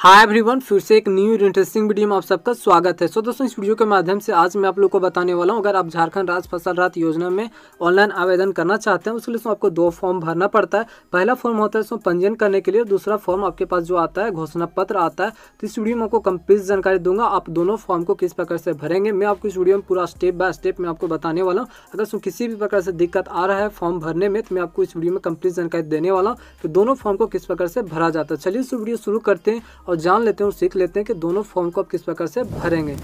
hi everyone फिर से एक न्यू इंटरेस्टिंग वीडियो में आप सबका स्वागत है सो so, दोस्तों इस वीडियो के माध्यम से आज मैं आप लोग को बताने वाला हूं अगर आप झारखंड राज्य फसल राहत योजना में ऑनलाइन आवेदन करना चाहते हैं उसके लिए तो आपको दो फॉर्म भरना पड़ता है पहला फॉर्म होता है उसमें पंजीयन करने के लिए दूसरा फॉर्म आपके पास जो आता है घोषणा पत्र आता है तो इस वीडियो में आपको कम्प्लीट जानकारी दूंगा आप दोनों फॉर्म को किस प्रकार से भरेंगे मैं आपको इस वीडियो में पूरा स्टेप बाय स्टेप मैं आपको बताने वाला हूँ अगर उसमें किसी भी प्रकार से दिक्कत आ रहा है फॉर्म भरने में तो मैं आपको इस वीडियो में कम्प्लीट जानकारी देने वाला हूँ कि दोनों फॉर्म को किस प्रकार से भरा जाता है चलिए इस वीडियो शुरू करते हैं और जान लेते हैं और सीख लेते हैं कि दोनों फॉर्म को आप किस प्रकार से भरेंगे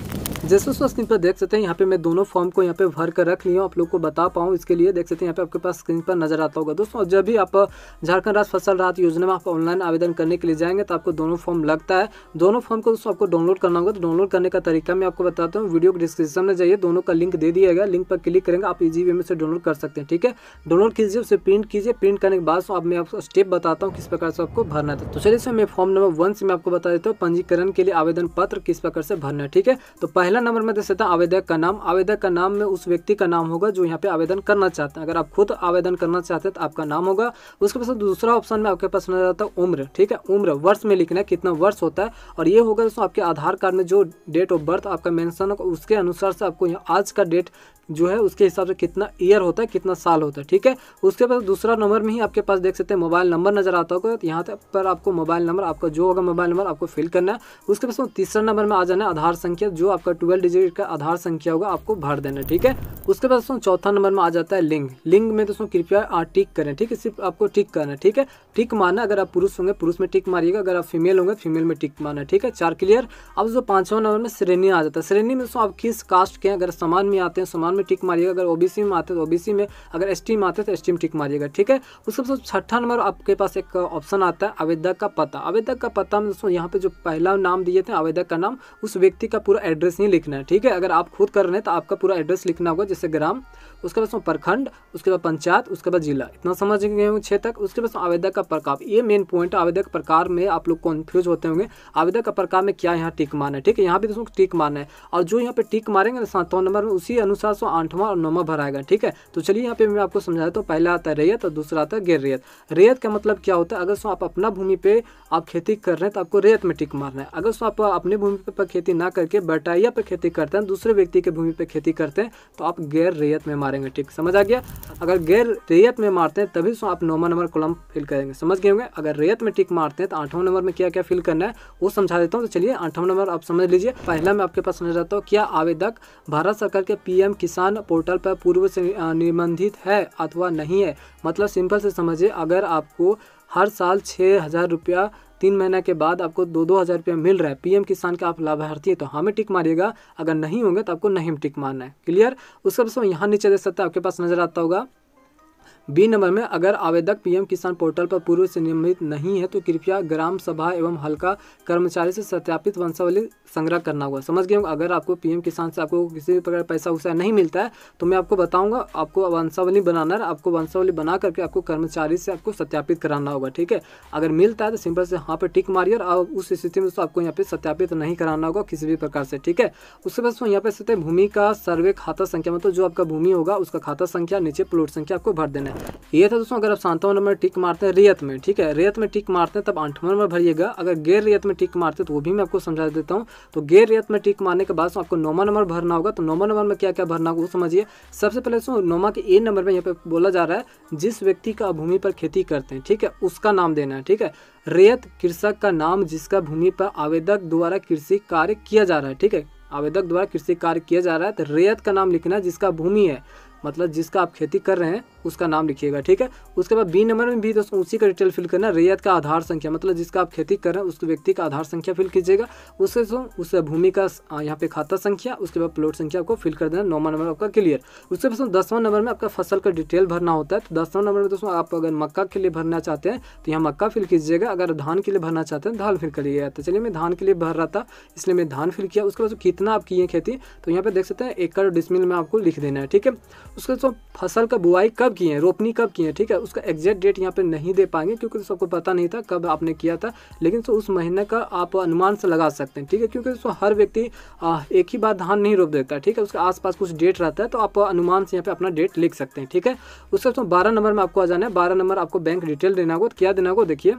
जैसे दोस्तों स्क्रीन पर देख सकते हैं यहाँ पे मैं दोनों फॉर्म को यहाँ पे भर कर रख लिया हूँ आप लोग को बता पाऊँ इसके लिए देख सकते हैं यहाँ पे आपके पास स्क्रीन पर नजर आता होगा दोस्तों और जब भी आप झारखंड राज्य फसल राहत योजना में आप ऑनलाइन आवेदन करने के लिए जाएंगे तो आपको दोनों फॉर्म लगता है दोनों फॉर्म को दोस्तों आपको डाउनलोड करना होगा तो डाउनलोड करने का तरीका मैं आपको बताता हूँ वीडियो डिस्क्रिप्शन में जाइए दोनों का लिंक दे दिया गया लिंक पर क्लिक करेंगे आप इजी वे में से डाउनलोड कर सकते हैं ठीक है डाउनलोड कीजिए उसे प्रिंट कीजिए प्रिंट करने के बाद तो अब मैं आपको स्टेप बताता हूँ किस प्रकार से आपको भरना था तो चलिए सर मैं फॉर्म नंबर वन से मैं आपको बता देते हो तो पंजीकरण के लिए आवेदन पत्र किस प्रकार से भरना है ठीक है तो पहला नंबर में दे सकता आवेदक का नाम आवेदक का नाम में उस व्यक्ति का नाम होगा जो यहाँ पे आवेदन करना चाहते हैं अगर आप खुद आवेदन करना चाहते हैं तो आपका नाम होगा उसके पास दूसरा ऑप्शन में आपके पास नजर आता है उम्र ठीक है उम्र वर्ष में लिखना है कितना वर्ष होता है और ये होगा दोस्तों आपके आधार कार्ड में जो डेट ऑफ बर्थ आपका मेंशन होगा उसके अनुसार से आपको यहाँ आज का डेट जो है उसके हिसाब से कितना ईयर होता है कितना साल होता है ठीक है उसके बाद दूसरा नंबर में ही आपके पास देख सकते हैं मोबाइल नंबर नजर आता होगा तो यहाँ पर आपको मोबाइल नंबर आपका जो होगा मोबाइल नंबर नंबर आपको फिल करना है उसके बाद तीसरा नंबर में आ जाना है आधार संख्या जो आपका ट्वेल्व डिजिट का आधार संख्या होगा आपको भर देना है ठीक है उसके बाद दोस्तों चौथा नंबर में आ जाता है लिंग लिंग में दोस्तों कृपया टिक करें ठीक है सिर्फ आपको टिक करना है ठीक है टिक मारना अगर आप पुरुष होंगे पुरुष में टिक मारिएगा अगर आप फीमेल होंगे फीमेल में टिक मारना ठीक है चार क्लियर अब जो पांचवा नंबर में श्रेणी आ जाता है श्रेणी में दोस्तों आप किस कास्ट के अगर समान में आते हैं समान में टिक मारिएगा अगर ओबीसी में आते हैं तो ओबीसी में अगर एस में आते हैं तो एस में टिक मारिएगा ठीक है उसके बाद छठा नंबर आपके पास एक ऑप्शन आता है आवेदक का पता आवेदक का पता में दोस्तों यहाँ पे जो पहला नाम दिए थे आवेदक का नाम उस व्यक्ति का पूरा एड्रेस नहीं लिखना है ठीक है अगर आप खुद कर रहे हैं तो आपका पूरा एड्रेस लिखना होगा जैसे ग्राम उसके बाद प्रखंड उसके बाद पंचायत उसके बाद जिला इतना समझ गए होंगे छः तक उसके बाद आवेदक का प्रकार ये मेन पॉइंट आवेदक प्रकार में आप लोग कन्फ्यूज होते होंगे आवेदक का प्रकार में क्या यहाँ टिक मारना है ठीक है यहाँ भी दोस्तों टिक मारना है और जो यहाँ पे टिक मारेंगे ना सातवां नंबर में उसी अनुसार सो आठवां और नौवां भराएगा ठीक है तो चलिए यहाँ पे मैं आपको समझा देता हूँ पहला आता है रेयत और दूसरा आता है गैर रेयत रेयत का मतलब क्या होता है अगर सो आप अपना भूमि पे आप खेती कर रहे हैं तो आपको रेयत में टिक मारना है अगर सो आप अपने भूमि पर खेती ना करके बटाइया पर खेती करते हैं दूसरे व्यक्ति के भूमि पर खेती करते हैं तो आप गैर रेयत में मारें मारेंगे ठीक समझ आ गया अगर गैर रेयत में मारते हैं तभी आप नौवा नंबर कॉलम फिल करेंगे समझ गए होंगे अगर रेयत में टिक मारते हैं तो आठवां नंबर में क्या क्या फिल करना है वो समझा देता हूँ तो चलिए आठवां नंबर आप समझ लीजिए पहला मैं आपके पास समझ जाता हूँ क्या आवेदक भारत सरकार के पीएम किसान पोर्टल पर पूर्व से निबंधित है अथवा नहीं है मतलब सिंपल से समझिए अगर आपको हर साल छः हज़ार रुपया तीन महीना के बाद आपको दो दो हज़ार रुपया मिल रहा है पीएम किसान का आप लाभार्थी है तो हमें टिक मारिएगा अगर नहीं होंगे तो आपको नहीं टिक मारना है क्लियर उसका यहाँ नीचे दे सकता है आपके पास नज़र आता होगा बी नंबर में अगर आवेदक पीएम किसान पोर्टल पर पूर्व से नियमित नहीं है तो कृपया ग्राम सभा एवं हल्का कर्मचारी से सत्यापित वंशावली संग्रह करना होगा समझ गए अगर आपको पीएम किसान से आपको किसी भी प्रकार पैसा वैसा नहीं मिलता है तो मैं आपको बताऊंगा आपको वंशावली बनाना है आपको वंशावली बना करके आपको कर्मचारी से आपको सत्यापित कराना होगा ठीक है अगर मिलता है तो सिंपल से यहाँ पर टिक मारिए और उस स्थिति में तो आपको यहाँ पे सत्यापित नहीं कराना होगा किसी भी प्रकार से ठीक है उसके बाद यहाँ पे भूमि का सर्वे खाता संख्या मतलब जो आपका भूमि होगा उसका खाता संख्या नीचे प्लॉट संख्या आपको भर देना है हैं ये था दोस्तों अगर आप सांतावन नंबर टिक मारते हैं रेयत में ठीक है रेयत में टिक मारते हैं तब अंठावन नंबर भरिएगा अगर गैर रेयत में टिक मारते हैं तो वो भी मैं आपको समझा देता हूँ तो गैर रेयत में टिक मारने के बाद आपको नौवा नंबर भरना होगा तो नौवा नंबर में क्या क्या भरना होगा वो समझिए सबसे पहले दोस्तों नौमा के ए नंबर में यहाँ पे बोला जा रहा है जिस व्यक्ति का भूमि पर खेती करते हैं ठीक है उसका नाम देना है ठीक है रेयत कृषक का नाम जिसका भूमि पर आवेदक द्वारा कृषि कार्य किया जा रहा है ठीक है आवेदक द्वारा कृषि कार्य किया जा रहा है तो रेयत का नाम लिखना है जिसका भूमि है मतलब जिसका आप खेती कर रहे हैं उसका नाम लिखिएगा ठीक है उसके बाद बी नंबर में भी दोस्तों उसी का डिटेल फिल करना रैयत का आधार संख्या मतलब जिसका आप खेती कर रहे हैं उस व्यक्ति का आधार संख्या फिल कीजिएगा उसके तो, उस भूमि का यहाँ पे खाता संख्या उसके बाद प्लॉट संख्या आपको फिल कर देना नौवा नंबर आपका क्लियर उसके बाद तो दसवां नंबर में आपका फसल का डिटेल भरना होता है तो दसवां नंबर में दोस्तों आप अगर मक्का के लिए भरना चाहते हैं तो यहाँ मक्का फिल कीजिएगा अगर धान के लिए भरना चाहते हैं धान फिल करिएगा तो चलिए मैं धान के लिए भर रहा था इसलिए मैं धान फिल किया उसके बाद तो कितना आप किए खेती तो यहाँ पे देख सकते हैं एकड़ डिसमिल में आपको लिख देना है ठीक है उसके दोस्तों फसल का बुआई कब की है रोपनी कब की है ठीक है उसका एग्जैक्ट डेट यहाँ पे नहीं दे पाएंगे क्योंकि तो सबको पता नहीं था कब आपने किया था लेकिन सो तो उस महीने का आप अनुमान से लगा सकते हैं ठीक है क्योंकि दोस्तों हर व्यक्ति एक ही बार धान नहीं रोप देता ठीक है उसके आसपास कुछ डेट रहता है तो आप अनुमान से यहाँ पर अपना डेट लिख सकते हैं ठीक है उसके दोस्तों बारह नंबर में आपको आ जाना है बारह नंबर आपको बैंक डिटेल देना होगा क्या देना होगा देखिए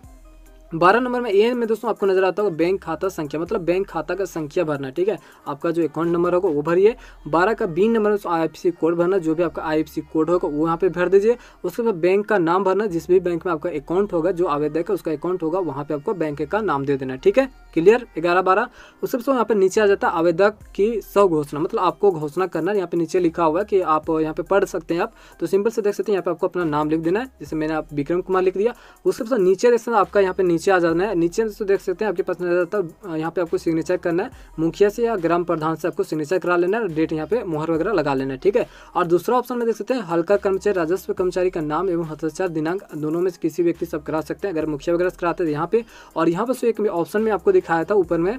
बारह नंबर में ए में दोस्तों आपको नजर आता होगा बैंक खाता संख्या मतलब बैंक खाता का संख्या भरना ठीक है आपका जो अकाउंट नंबर होगा वो भरिए बारह का बी नंबर आई कोड भरना जो भी आपका आई कोड होगा वो यहाँ पे भर दीजिए उसके बाद बैंक का नाम भरना जिस भी बैंक में आपका अकाउंट होगा जो आवेदक है उसका अकाउंट होगा वहाँ पे आपको बैंक का नाम दे देना ठीक है क्लियर ग्यारह बारह उसके बाद यहाँ पे नीचे आ जाता है आवेदक की सौ घोषणा मतलब आपको घोषणा करना यहाँ पे नीचे लिखा हुआ है कि आप यहाँ पे पढ़ सकते हैं आप तो सिंपल से देख सकते हैं यहाँ पे आपको अपना नाम लिख देना है जैसे मैंने आप विक्रम कुमार लिख दिया उसके बाद नीचे देख सकते आपका यहाँ पे नीचे आ जाना है नीचे तो देख सकते हैं आपके पास नजर आता है यहाँ पे आपको सिग्नेचर करना है मुखिया से या ग्राम प्रधान से आपको सिग्नेचर करा लेना है डेट यहाँ पे मोहर वगैरह लगा लेना है ठीक है और दूसरा ऑप्शन में देख सकते हैं हल्का कर्मचारी राजस्व कर्मचारी का नाम एवं हस्ताक्षर दिनांक दोनों में से किसी व्यक्ति से आप करा सकते हैं अगर मुखिया वगैरह कराते हैं तो यहाँ पे और यहाँ पर तो एक ऑप्शन में आपको दिखाया था ऊपर में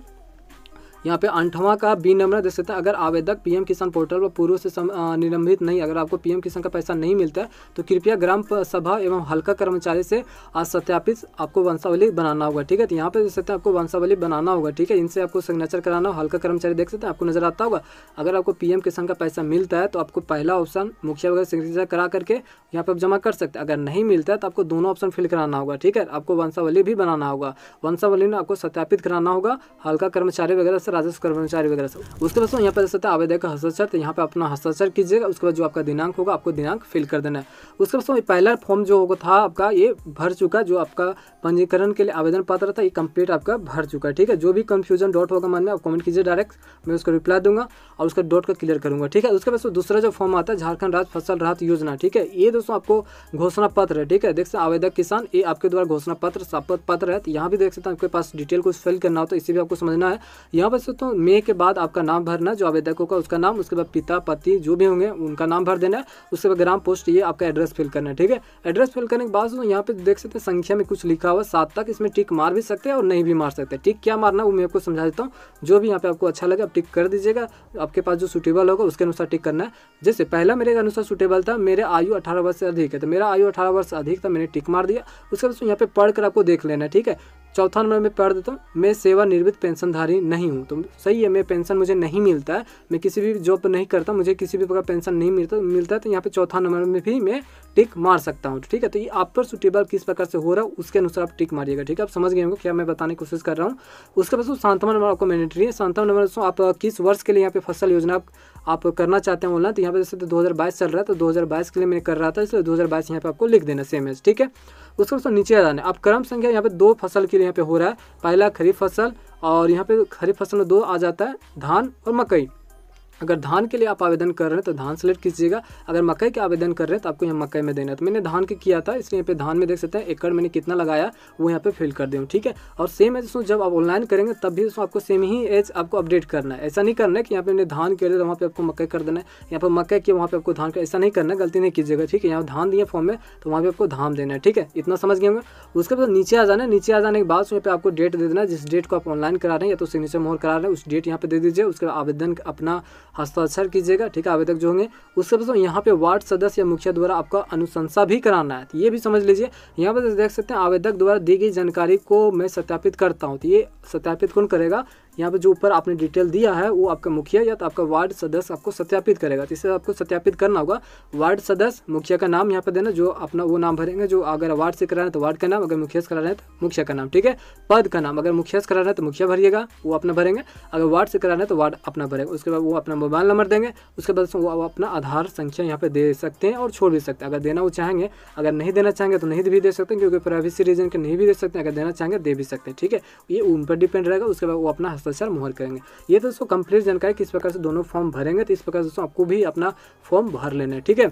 यहाँ पे अंठवा का बी नंबर देख सकते हैं अगर आवेदक पीएम किसान पोर्टल पर पूर्व से निलंबित नहीं अगर आपको पीएम किसान का पैसा नहीं मिलता है तो कृपया ग्राम सभा एवं हल्का कर्मचारी से सत्यापित आपको वंशावली बनाना होगा ठीक है तो यहाँ पे देख सकते हैं आपको वंशावली बनाना होगा ठीक है इनसे आपको सिग्नेचर कराना होगा हल्का कर्मचारी देख सकते हैं आपको नजर आता होगा अगर आपको पी किसान का पैसा मिलता है तो आपको पहला ऑप्शन मुखिया वगैरह सिग्नेचर करा करके यहाँ पर आप जमा कर सकते हैं अगर नहीं मिलता है तो आपको दोनों ऑप्शन फिल कराना होगा ठीक है आपको वंशावली भी बनाना होगा वंशावली में आपको सत्यापित कराना होगा हल्का कर्मचारी वगैरह से राजस्व कर्मचारी वगैरह सब उसके बाद यहाँ पर देख सकते हैं आवेदक का हस्ताक्षर तो यहाँ पर अपना हस्ताक्षर कीजिएगा उसके बाद जो आपका दिनांक होगा आपको दिनांक फिल कर देना है उसके बाद पहला फॉर्म जो होगा था आपका ये भर चुका जो आपका पंजीकरण के लिए आवेदन पात्र था ये कंप्लीट आपका भर चुका है ठीक है जो भी कंफ्यूजन डॉट होगा मन में आप कमेंट कीजिए डायरेक्ट मैं उसका रिप्लाई दूंगा और उसका डॉट का क्लियर करूंगा ठीक है उसके बाद दूसरा जो फॉर्म आता है झारखंड राज्य फसल राहत योजना ठीक है ये दोस्तों आपको घोषणा पत्र है ठीक है देख सकते आवेदक किसान ये आपके द्वारा घोषणा पत्र शपथ पत्र है तो यहाँ भी देख सकते हैं आपके पास डिटेल कुछ फिल करना हो तो इसी भी आपको समझना है यहाँ बस दोस्तों मे के बाद आपका नाम भरना जो आवेदक होगा उसका नाम उसके बाद पिता पति जो भी होंगे उनका नाम भर देना है उसके बाद ग्राम पोस्ट ये आपका एड्रेस फिल करना है ठीक है एड्रेस फिल करने के बाद दोस्तों यहाँ पे देख सकते हैं संख्या में कुछ लिखा हुआ सात तक इसमें टिक मार भी सकते हैं और नहीं भी मार सकते टिक क्या मारना वो मैं आपको समझा देता हूँ जो भी यहाँ पे आपको अच्छा लगे आप टिक कर दीजिएगा आपके पास जो सुटेबल होगा उसके अनुसार टिक करना है जैसे पहला मेरे अनुसार सुटेबल था मेरे आयु अठारह वर्ष से अधिक है तो मेरा आयु अठारह वर्ष अधिक था मैंने टिक मार दिया उसके बाद तो यहाँ पे पढ़ आपको देख लेना ठीक है चौथा नंबर में पढ़ देता हूँ मैं सेवा निर्मित पेंशनधारी नहीं हूँ तो सही है मैं पेंशन मुझे नहीं मिलता है मैं किसी भी जॉब पर नहीं करता मुझे किसी भी प्रकार पेंशन नहीं मिलता मिलता है तो यहाँ पे चौथा नंबर में भी मैं टिक मार सकता हूँ ठीक है तो ये आप पर सुटेबल किस प्रकार से हो रहा है उसके अनुसार आप टिक मारिएगा ठीक है आप समझ गए होंगे क्या मैं बताने की कोशिश कर रहा हूँ उसके बाद सांतवा नंबर आपको मैंडेटरी है सांतवा नंबर आप किस वर्ष के लिए यहाँ पे फसल योजना आप करना चाहते हैं ऑनलाइन तो यहाँ पर जैसे तो दो चल रहा है तो दो के लिए मैंने कर रहा था इसलिए दो हज़ार बाईस यहाँ आपको लिख देना सेम एज ठीक है उसके बाद नीचे आ जाने अब क्रम संख्या यहाँ पे दो फसल के लिए यहाँ पे हो रहा है पहला खरीफ फसल और यहाँ पे खरीफ फसल में दो आ जाता है धान और मकई अगर धान के लिए आप आवेदन कर रहे हैं तो धान सेलेक्ट कीजिएगा अगर मकई के आवेदन कर रहे हैं तो आपको यहाँ मकई में देना है तो मैंने धान के किया था इसलिए यहाँ पे धान में देख सकते हैं एकड़ मैंने कितना लगाया वो यहाँ पे फिल कर दूँ ठीक है और सेम है दोस्तों जब आप ऑनलाइन करेंगे तब भी दोस्तों आपको सेम ही एज आपको अपडेट करना है ऐसा नहीं करना है कि यहाँ पे मैंने धान के तो वहाँ पर आपको मकई कर देना है यहाँ पर मकई किया वहाँ पर आपको धान कर ऐसा नहीं करना गलती नहीं कीजिएगा ठीक है यहाँ धान दिए फॉर्म में तो वहाँ पर आपको धान देना है ठीक है इतना समझ गए उसके बाद नीचे आ जाना है नीचे आ जाने के बाद यहाँ पर आपको डेट दे देना जिस डेट को आप ऑनलाइन करा रहे हैं या तो सिग्नेचर मोहर करा रहे हैं उस डेट यहाँ पर दे दीजिए उसके आवेदन अपना हस्ताक्षर कीजिएगा ठीक है आवेदक जो होंगे उसके बाद यहाँ पे वार्ड सदस्य या मुखिया द्वारा आपका अनुशंसा भी कराना है तो ये भी समझ लीजिए यहाँ पर देख सकते हैं आवेदक द्वारा दी गई जानकारी को मैं सत्यापित करता हूँ तो ये सत्यापित कौन करेगा यहाँ पे जो ऊपर आपने डिटेल दिया है वो आपका मुखिया या तो आपका वार्ड सदस्य आपको सत्यापित करेगा तो इसे आपको सत्यापित करना होगा वार्ड सदस्य मुखिया का नाम यहाँ पे देना जो अपना वो नाम भरेंगे जो अगर वार्ड से करा रहे तो वार्ड का नाम अगर मुखिया से करा रहे हैं तो मुखिया का नाम ठीक है पद का नाम अगर मुखिया से करा रहे तो मुखिया भरिएगा वो अपना भरेंगे अगर वार्ड से करा रहे तो वार्ड अपना भरेगा उसके बाद वो अपना मोबाइल नंबर देंगे उसके बाद वो अपना आधार संख्या यहाँ पे दे सकते हैं और छोड़ भी सकते हैं अगर देना वो चाहेंगे अगर नहीं देना चाहेंगे तो नहीं भी दे सकते क्योंकि प्राइवेसी रीजन के नहीं भी दे सकते अगर देना चाहेंगे दे भी सकते हैं ठीक है ये उन पर डिपेंड रहेगा उसके बाद वो अपना हस्ताक्षर मुहर करेंगे ये दोस्तों कंप्लीट जानकारी किस प्रकार से दोनों फॉर्म भरेंगे तो इस प्रकार दोस्तों आपको भी अपना फॉर्म भर लेना है ठीक है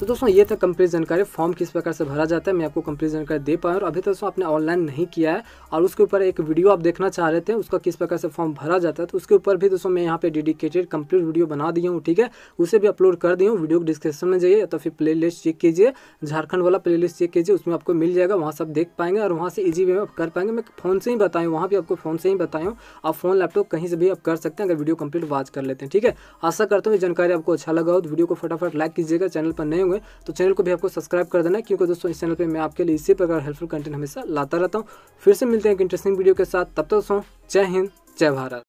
तो दोस्तों ये था कंप्लीट जानकारी फॉर्म किस प्रकार से भरा जाता है मैं आपको कंप्लीट जानकारी दे पाया और अभी तक तो दोस्तों आपने ऑनलाइन नहीं किया है और उसके ऊपर एक वीडियो आप देखना चाह रहे थे उसका किस प्रकार से फॉर्म भरा जाता है तो उसके ऊपर भी दोस्तों मैं यहाँ पे डेडिकेटेड कंप्लीट वीडियो बना दिया हूँ ठीक है उसे भी अपलोड कर दी हूँ वीडियो डिस्क्रिप्शन में जाइए तो फिर प्ले चेक कीजिए झारखंड वाला प्ले चेक कीजिए उसमें आपको मिल जाएगा वहाँ सब देख पाएंगे और वहाँ से ईजी वे में आप कर पाएंगे मैं फ़ोन से ही बताया वहाँ भी आपको फ़ोन से ही बताया आप फ़ोन लैपटॉप कहीं से भी आप कर सकते हैं अगर वीडियो कंप्लीट वाच कर लेते हैं ठीक है आशा करता हूँ जानकारी आपको अच्छा लगा हो तो वीडियो को फटाफट लाइक कीजिएगा चैनल पर नहीं होंगे तो चैनल को भी आपको सब्सक्राइब कर देना क्योंकि दोस्तों इस चैनल पर मैं आपके लिए इसी प्रकार हेल्पफुल कंटेंट हमेशा लाता रहता हूँ फिर से मिलते हैं एक इंटरेस्टिंग वीडियो के साथ तब तक दोस्तों जय हिंद जय भारत